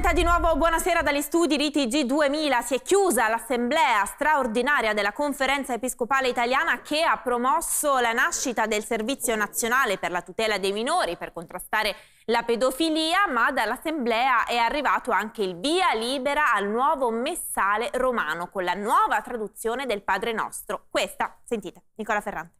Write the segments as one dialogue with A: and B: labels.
A: Commenta di nuovo buonasera dagli studi Riti g 2000. Si è chiusa l'assemblea straordinaria della Conferenza Episcopale Italiana che ha promosso la nascita del Servizio Nazionale per la tutela dei minori per contrastare la pedofilia, ma dall'assemblea è arrivato anche il via libera al nuovo messale romano con la nuova traduzione del Padre Nostro. Questa, sentite, Nicola Ferrante.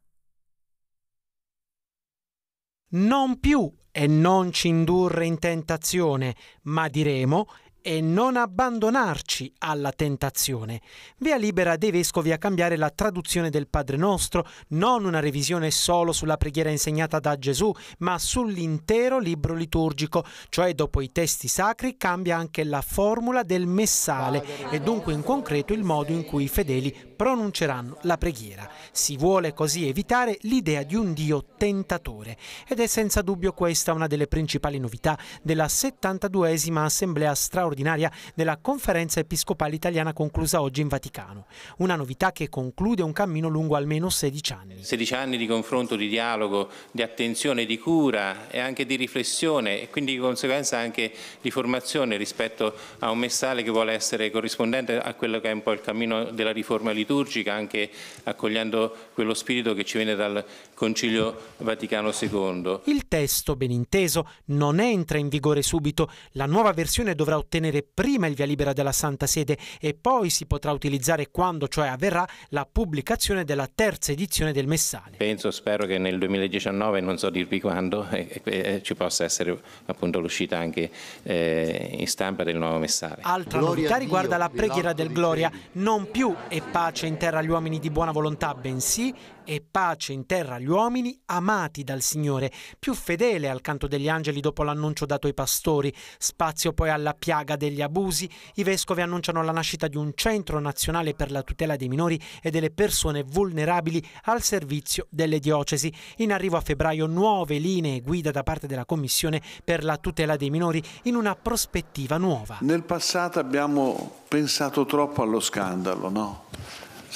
B: Non più e non ci indurre in tentazione, ma diremo e non abbandonarci alla tentazione. Via libera dei vescovi a cambiare la traduzione del Padre nostro, non una revisione solo sulla preghiera insegnata da Gesù, ma sull'intero libro liturgico, cioè dopo i testi sacri cambia anche la formula del messale e dunque in concreto il modo in cui i fedeli pronunceranno la preghiera. Si vuole così evitare l'idea di un Dio tentatore ed è senza dubbio questa una delle principali novità della 72esima assemblea straordinaria della Conferenza Episcopale Italiana conclusa oggi in Vaticano. Una novità che conclude un cammino lungo almeno 16 anni. 16 anni di confronto, di dialogo, di attenzione, di cura e anche di riflessione e quindi di conseguenza anche di formazione rispetto a un messale che vuole essere corrispondente a quello che è un po' il cammino della riforma liturgica liturgica, anche accogliendo quello spirito che ci viene dal Concilio Vaticano II. Il testo, ben inteso, non entra in vigore subito. La nuova versione dovrà ottenere prima il via libera della Santa Sede e poi si potrà utilizzare quando, cioè avverrà, la pubblicazione della terza edizione del Messale. Penso, spero che nel 2019, non so dirvi quando, eh, eh, ci possa essere appunto l'uscita anche eh, in stampa del nuovo Messale. Altra Gloria novità riguarda la preghiera del Gloria, non più e pace pace in terra agli uomini di buona volontà, bensì e pace in terra agli uomini amati dal Signore, più fedele al canto degli angeli dopo l'annuncio dato ai pastori, spazio poi alla piaga degli abusi, i vescovi annunciano la nascita di un centro nazionale per la tutela dei minori e delle persone vulnerabili al servizio delle diocesi. In arrivo a febbraio nuove linee guida da parte della Commissione per la tutela dei minori in una prospettiva nuova.
C: Nel passato abbiamo pensato troppo allo scandalo, no?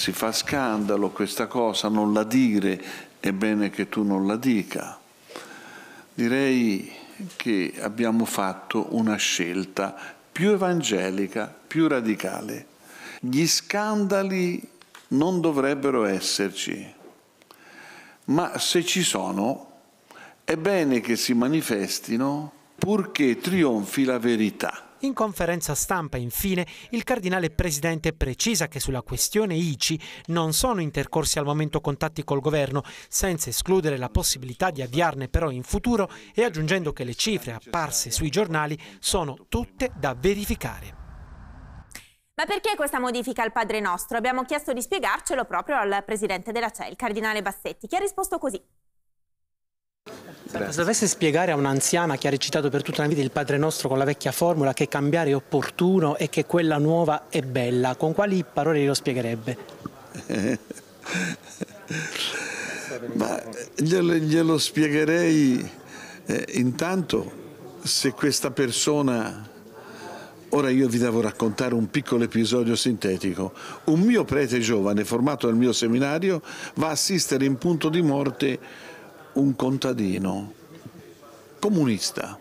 C: si fa scandalo, questa cosa non la dire, è bene che tu non la dica. Direi che abbiamo fatto una scelta più evangelica, più radicale. Gli scandali non dovrebbero esserci, ma se ci sono, è bene che si manifestino purché trionfi la verità.
B: In conferenza stampa, infine, il cardinale presidente precisa che sulla questione ICI non sono intercorsi al momento contatti col governo, senza escludere la possibilità di avviarne però in futuro e aggiungendo che le cifre apparse sui giornali sono tutte da verificare.
A: Ma perché questa modifica al Padre Nostro? Abbiamo chiesto di spiegarcelo proprio al presidente della CEI, il cardinale Bassetti, che ha risposto così
D: se
B: dovesse spiegare a un'anziana che ha recitato per tutta la vita il Padre Nostro con la vecchia formula che cambiare è opportuno e che quella nuova è bella, con quali parole glielo spiegherebbe?
C: Ma eh, glielo, glielo spiegherei eh, intanto se questa persona... Ora io vi devo raccontare un piccolo episodio sintetico. Un mio prete giovane formato al mio seminario va a assistere in punto di morte un contadino comunista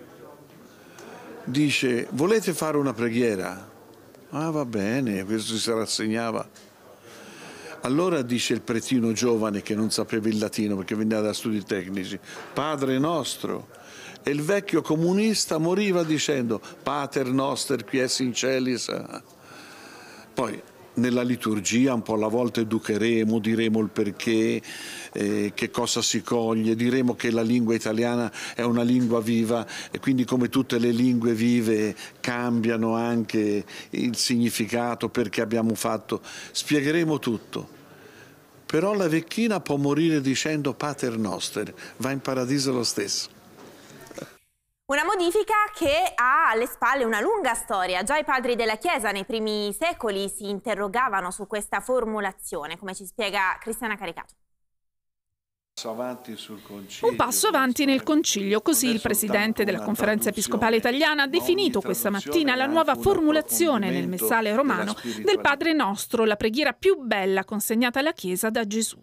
C: dice volete fare una preghiera? Ah va bene, questo si rassegnava. Allora dice il pretino giovane che non sapeva il latino perché veniva da studi tecnici, Padre nostro. E il vecchio comunista moriva dicendo Pater noster qui es in celis. Poi nella liturgia, un po' alla volta educheremo, diremo il perché, eh, che cosa si coglie, diremo che la lingua italiana è una lingua viva e quindi come tutte le lingue vive cambiano anche il significato, perché abbiamo fatto, spiegheremo tutto. Però la vecchina può morire dicendo Pater Noster, va in paradiso lo stesso.
A: Una modifica che ha alle spalle una lunga storia. Già i padri della Chiesa nei primi secoli si interrogavano su questa formulazione, come ci spiega
D: Cristiana Caricato. Un passo avanti nel concilio, così il presidente della conferenza episcopale italiana ha definito questa mattina la nuova formulazione nel messale romano del Padre nostro, la preghiera più bella consegnata alla Chiesa da Gesù.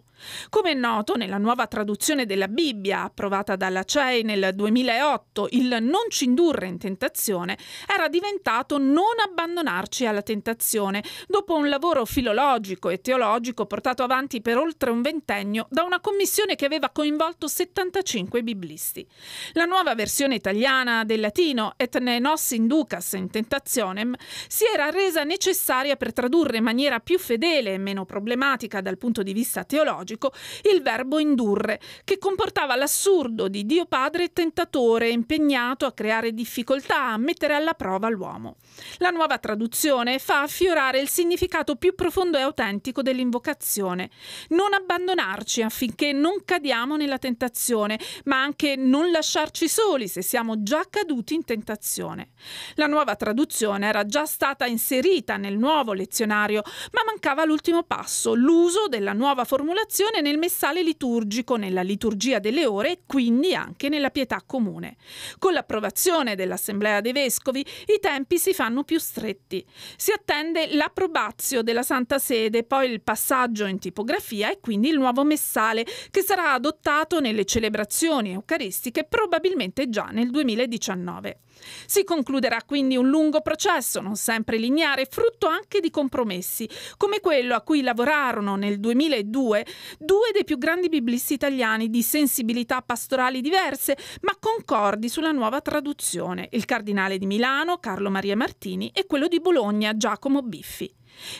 D: Come è noto, nella nuova traduzione della Bibbia, approvata dalla CEI nel 2008, il non ci indurre in tentazione era diventato non abbandonarci alla tentazione, dopo un lavoro filologico e teologico portato avanti per oltre un ventennio da una commissione che aveva coinvolto 75 biblisti. La nuova versione italiana del latino et ne nos inducas in tentationem si era resa necessaria per tradurre in maniera più fedele e meno problematica dal punto di vista teologico teologico il verbo indurre, che comportava l'assurdo di Dio Padre tentatore impegnato a creare difficoltà, a mettere alla prova l'uomo. La nuova traduzione fa affiorare il significato più profondo e autentico dell'invocazione. Non abbandonarci affinché non cadiamo nella tentazione, ma anche non lasciarci soli se siamo già caduti in tentazione. La nuova traduzione era già stata inserita nel nuovo lezionario, ma mancava l'ultimo passo, l'uso della nuova formulazione partecipazione nel messale liturgico, nella liturgia delle ore e quindi anche nella pietà comune. Con l'approvazione dell'Assemblea dei Vescovi i tempi si fanno più stretti. Si attende l'approbazio della Santa Sede, poi il passaggio in tipografia e quindi il nuovo messale che sarà adottato nelle celebrazioni eucaristiche probabilmente già nel 2019. Si concluderà quindi un lungo processo, non sempre lineare, frutto anche di compromessi, come quello a cui lavorarono nel 2002 due dei più grandi biblisti italiani di sensibilità pastorali diverse, ma concordi sulla nuova traduzione, il cardinale di Milano, Carlo Maria Martini, e quello di Bologna, Giacomo Biffi.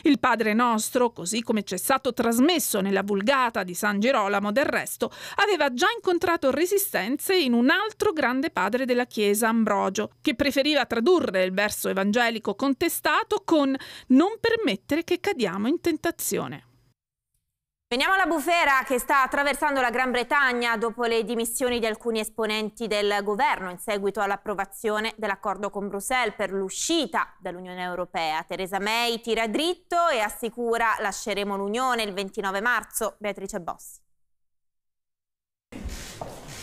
D: Il Padre nostro, così come ci è stato trasmesso nella Vulgata di San Gerolamo del resto, aveva già incontrato resistenze in un altro grande padre della Chiesa, Ambrogio, che preferiva tradurre il verso evangelico contestato con non permettere che cadiamo in tentazione. Veniamo
A: alla bufera che sta attraversando la Gran Bretagna dopo le dimissioni di alcuni esponenti del governo in seguito all'approvazione dell'accordo con Bruxelles per l'uscita dall'Unione Europea. Theresa May tira dritto e assicura lasceremo l'Unione il 29 marzo. Beatrice Bossi.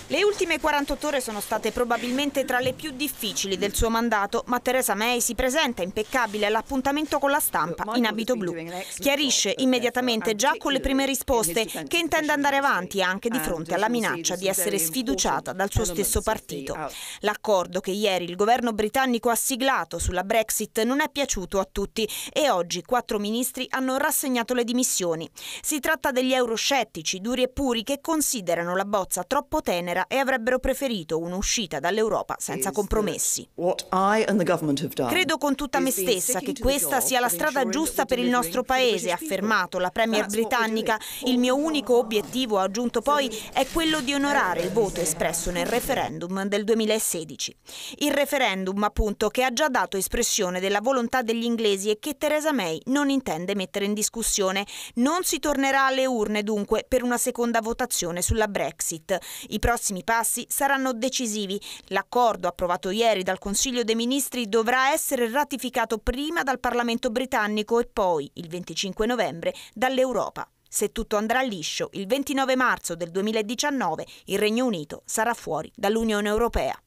A: Le ultime 48 ore sono
E: state probabilmente tra le più difficili del suo mandato, ma Theresa May si presenta impeccabile all'appuntamento con la stampa in abito blu. Chiarisce immediatamente già con le prime risposte che intende andare avanti anche di ah, fronte alla minaccia di essere sfiduciata dal suo stesso partito. Ah. L'accordo che ieri il governo britannico ha siglato sulla Brexit non è piaciuto a tutti e oggi quattro ministri hanno rassegnato le dimissioni. Si tratta degli euroscettici duri e puri che considerano la bozza troppo tenera guerra e avrebbero preferito un'uscita dall'Europa senza compromessi. Credo con tutta me stessa che questa sia la strada giusta per il nostro Paese, ha affermato la Premier britannica. Il mio unico obiettivo, ha aggiunto poi, è quello di onorare il voto espresso nel referendum del 2016. Il referendum, appunto, che ha già dato espressione della volontà degli inglesi e che Theresa May non intende mettere in discussione. Non si tornerà alle urne, dunque, per una seconda votazione sulla Brexit. I prossimi prossimi passi saranno decisivi. L'accordo approvato ieri dal Consiglio dei Ministri dovrà essere ratificato prima dal Parlamento britannico e poi, il 25 novembre, dall'Europa. Se tutto andrà liscio, il 29 marzo del 2019 il Regno Unito sarà fuori dall'Unione Europea.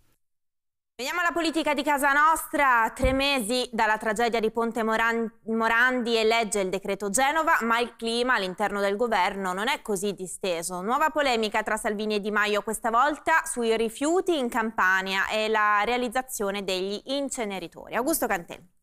A: Veniamo alla politica di casa nostra. Tre mesi dalla tragedia di Ponte Morandi e legge il decreto Genova, ma il clima all'interno del governo non è così disteso. Nuova polemica tra Salvini e Di Maio questa volta sui rifiuti in Campania e la realizzazione degli inceneritori. Augusto Cantelli.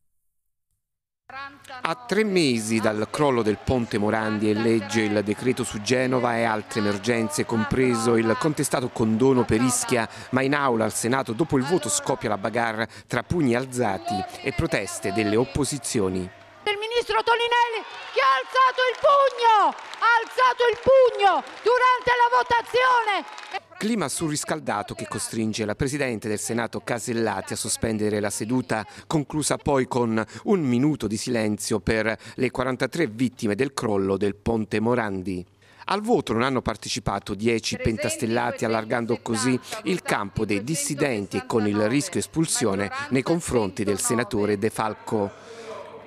F: A tre mesi dal crollo del ponte Morandi e legge il decreto su Genova e altre emergenze, compreso il contestato condono per Ischia, ma in aula al Senato dopo il voto scoppia la bagarre tra pugni alzati e proteste delle opposizioni. Il
G: ministro Toninelli che ha alzato il pugno, ha alzato il pugno durante la votazione.
F: Clima surriscaldato che costringe la Presidente del Senato Casellati a sospendere la seduta, conclusa poi con un minuto di silenzio per le 43 vittime del crollo del ponte Morandi. Al voto non hanno partecipato dieci pentastellati allargando così il campo dei dissidenti e con il rischio espulsione nei confronti del senatore De Falco.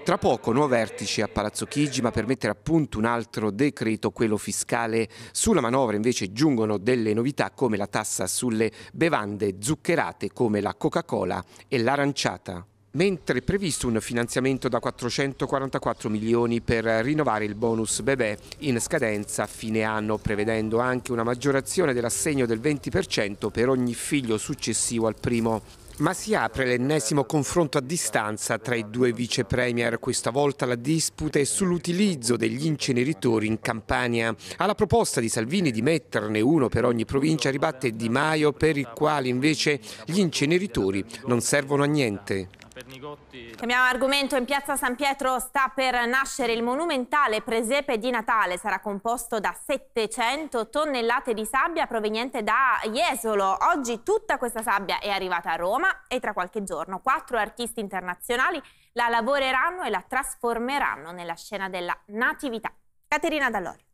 F: Tra poco nuovo vertice a Palazzo Chigi ma per mettere a punto un altro decreto, quello fiscale. Sulla manovra invece giungono delle novità come la tassa sulle bevande zuccherate come la Coca-Cola e l'aranciata mentre è previsto un finanziamento da 444 milioni per rinnovare il bonus bebè in scadenza a fine anno, prevedendo anche una maggiorazione dell'assegno del 20% per ogni figlio successivo al primo. Ma si apre l'ennesimo confronto a distanza tra i due vice premier. Questa volta la disputa è sull'utilizzo degli inceneritori in Campania. Alla proposta di Salvini di metterne uno per ogni provincia ribatte Di Maio per il quale invece gli inceneritori non servono a niente.
B: Pernigotti.
A: Cambiamo argomento. In piazza San Pietro sta per nascere il monumentale presepe di Natale. Sarà composto da 700 tonnellate di sabbia proveniente da Jesolo. Oggi tutta questa sabbia è arrivata a Roma e tra qualche giorno quattro artisti internazionali la lavoreranno e la trasformeranno nella scena della Natività. Caterina Dallorio.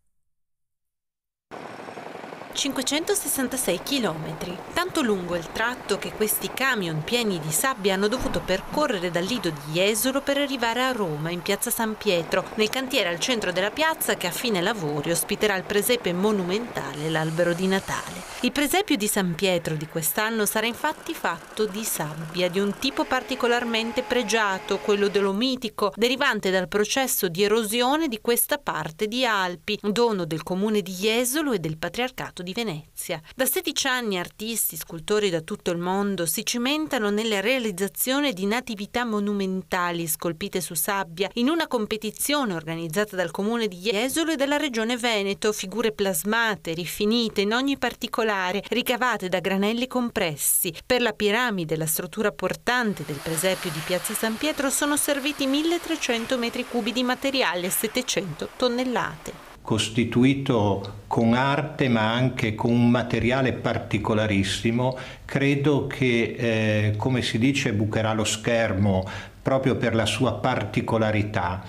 G: 566 km. Tanto lungo il tratto che questi camion pieni di sabbia hanno dovuto percorrere dal lido di Jesolo per arrivare a Roma, in piazza San Pietro, nel cantiere al centro della piazza che a fine lavori ospiterà il presepe monumentale, l'albero di Natale. Il presepio di San Pietro di quest'anno sarà infatti fatto di sabbia di un tipo particolarmente pregiato, quello dolomitico, derivante dal processo di erosione di questa parte di Alpi, dono del comune di Jesolo e del patriarcato di di Venezia. Da 16 anni artisti, scultori da tutto il mondo si cimentano nella realizzazione di natività monumentali scolpite su sabbia in una competizione organizzata dal comune di Jesolo e dalla regione Veneto, figure plasmate, rifinite in ogni particolare, ricavate da granelli compressi. Per la piramide, la struttura portante del presepio di Piazza San Pietro sono serviti 1300 metri cubi di materiale e 700 tonnellate
F: costituito con arte ma anche con un materiale particolarissimo, credo che, eh, come si dice, bucherà lo schermo proprio per la sua particolarità.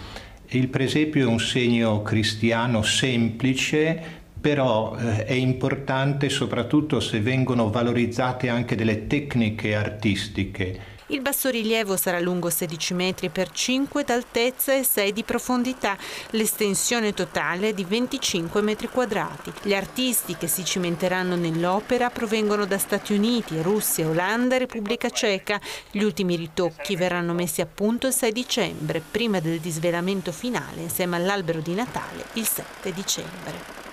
F: Il presepio è un segno cristiano semplice, però eh, è importante soprattutto se vengono valorizzate anche delle tecniche artistiche
G: il bassorilievo sarà lungo 16 metri per 5 d'altezza e 6 di profondità, l'estensione totale è di 25 metri quadrati. Gli artisti che si cimenteranno nell'opera provengono da Stati Uniti, Russia, Olanda e Repubblica Ceca. Gli ultimi ritocchi verranno messi a punto il 6 dicembre, prima del disvelamento finale insieme all'albero di Natale il 7 dicembre.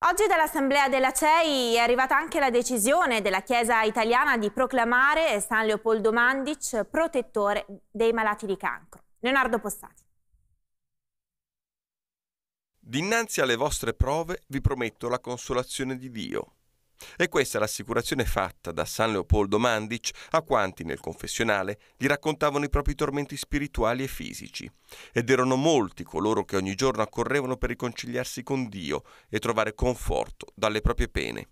A: Oggi dall'Assemblea della CEI è arrivata anche la decisione della Chiesa italiana di proclamare San Leopoldo Mandic protettore dei malati di cancro. Leonardo Possati.
H: Dinanzi alle vostre prove vi prometto la consolazione di Dio, e questa è l'assicurazione fatta da San Leopoldo Mandic a quanti nel confessionale gli raccontavano i propri tormenti spirituali e fisici. Ed erano molti coloro che ogni giorno accorrevano per riconciliarsi con Dio e trovare conforto dalle proprie pene.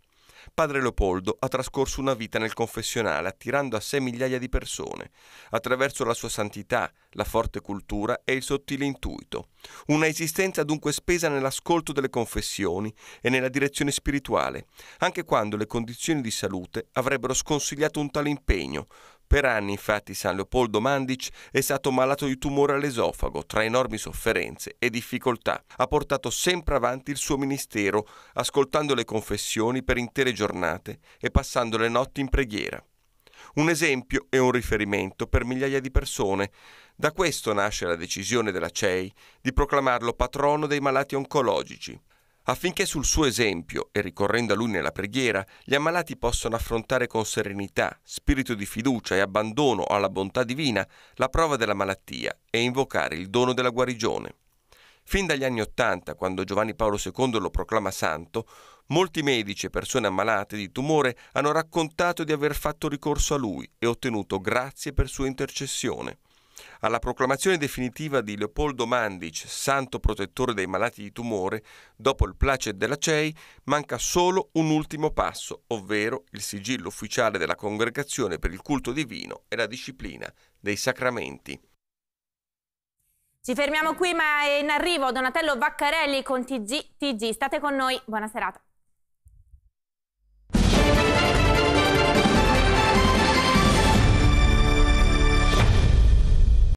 H: Padre Leopoldo ha trascorso una vita nel confessionale attirando a sé migliaia di persone, attraverso la sua santità, la forte cultura e il sottile intuito. Una esistenza dunque spesa nell'ascolto delle confessioni e nella direzione spirituale, anche quando le condizioni di salute avrebbero sconsigliato un tale impegno, per anni infatti San Leopoldo Mandic è stato malato di tumore all'esofago, tra enormi sofferenze e difficoltà. Ha portato sempre avanti il suo ministero, ascoltando le confessioni per intere giornate e passando le notti in preghiera. Un esempio e un riferimento per migliaia di persone. Da questo nasce la decisione della CEI di proclamarlo patrono dei malati oncologici affinché sul suo esempio e ricorrendo a lui nella preghiera, gli ammalati possano affrontare con serenità, spirito di fiducia e abbandono alla bontà divina la prova della malattia e invocare il dono della guarigione. Fin dagli anni Ottanta, quando Giovanni Paolo II lo proclama santo, molti medici e persone ammalate di tumore hanno raccontato di aver fatto ricorso a lui e ottenuto grazie per sua intercessione. Alla proclamazione definitiva di Leopoldo Mandic, santo protettore dei malati di tumore, dopo il placet della CEI, manca solo un ultimo passo, ovvero il sigillo ufficiale della Congregazione per il culto divino e la disciplina dei sacramenti.
A: Ci fermiamo qui, ma è in arrivo Donatello Vaccarelli con TG. TG, state con noi, buona serata.